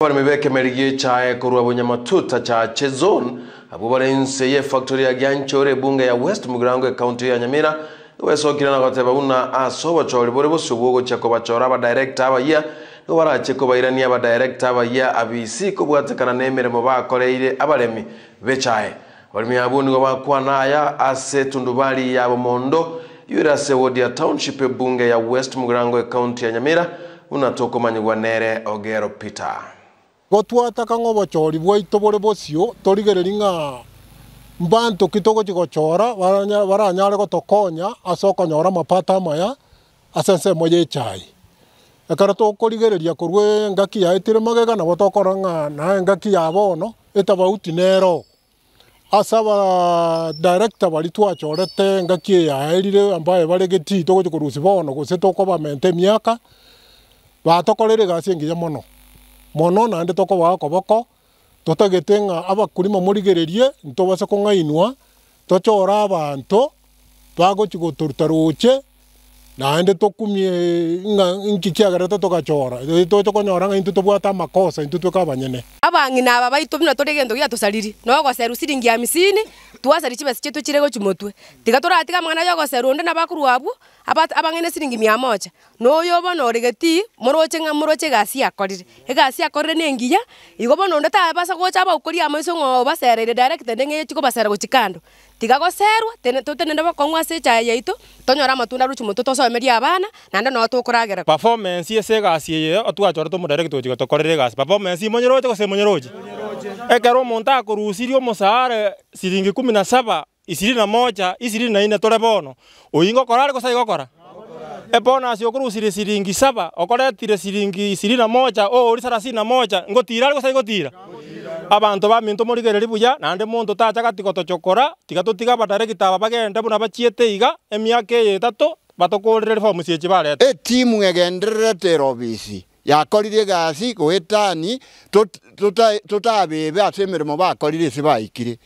barimi bekemerie chae kurwa bunyamatuta cha chezon abo barense ye factory ya gyanchore bunge ya west mugirango county ya nyamira wesokire na kateba una aso bachori bore bosubugo cheko bachora aba director aba ya no barache ko bairani aba director aba ya abc ko bwatekana nemeremo bakoreire abaremi bechae barimi abo nigo bakwa naya ase tundubali ya bomondo yurase wodi ya township bunge ya west mugirango county ya nyamira unatokomanyigwa nere ogero peter gotwata kang'obochori bwaito bore bosio torigereri ng'a mbanto ki togochi gochora baranyare gotokonya ase okonyora amapato amaya ase ensemo ya echai ekero tokorigereria korwa engaki yago magega nabo tokora ng'a naye engaki ya etabauti nero ase abadirector bari twachorete engaki eyaye erire ambaye baregetii togochi korusi bono gose tokobamenta emiaka batokorere egasi engiya mono mono naende ndi tokobaga koboko totagete ng'a abakuri mamorigererie ntobase kong'ainwa tochora abanto bagochi gotoruta roche naende tokumie ng'a nki kiagerete togachora toche konyora ng'a intwe tobwate amakosa intwe tweka abanyene abang'ina aba baitu buna tå rä gä ndå gä atå ciringi hamsini twaceri cibeca ciä tå cirä gå tiga tå ratiga mang'ana jogoceru ndä na bakuru abu abang'ine ciringi mia moja no yo bona å rä gä ti må gasi akorire egasi akorire nä nginya igo bona ndä tabasa gå ca baukå ria amaico ng'oo bacereire ndä ng'ä ci gå bacera gå cikando tiga gocerwa tå tene ndä bakong'wa ase chai yaitå tonyora matunda rucimå tå tocomeria abana nande no tå performance ase egasi ä yo twachora tå må rerä gä tå performance imonyä roche roji ekero omonto akorusirie omosahara siringi kumi na saba isirini na moja isirini na ine tore bono oinga okora are gosai gokora ebonasi okorusirie siringi saba okoretire siringi isirini na moja oori sarasini na moja ngotira are gosai gotira abanto baminto morigereri buya naende monto tachagati gotochokora tiga totiga abadaregita aba bagende buna bachiete iga emiaka eye etato batokorere fomu siechie bareta etimu egendererete erobisi yakorire gasi gwitani tutabibe ase emeremo bakorire ase baikire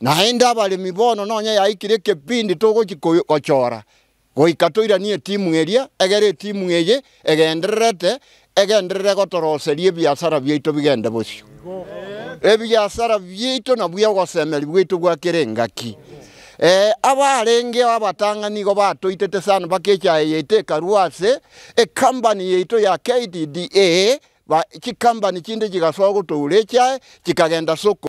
naende abaremi bono nonya yaikire ekepindi togochi gochora goika toiranie etimu eria egere etimu eye egendererete egenderere gotoroseria ebiasara biaito bigende bosio ebiasara biaito nabwo egosemeri bwaito bwakere engaki eh abarenge abatang'ani igo batũitete sana baka echae yaito ekarwase ekambani yaito ya KDDA chikambani chinde chigasogotoura echae chikagenda soko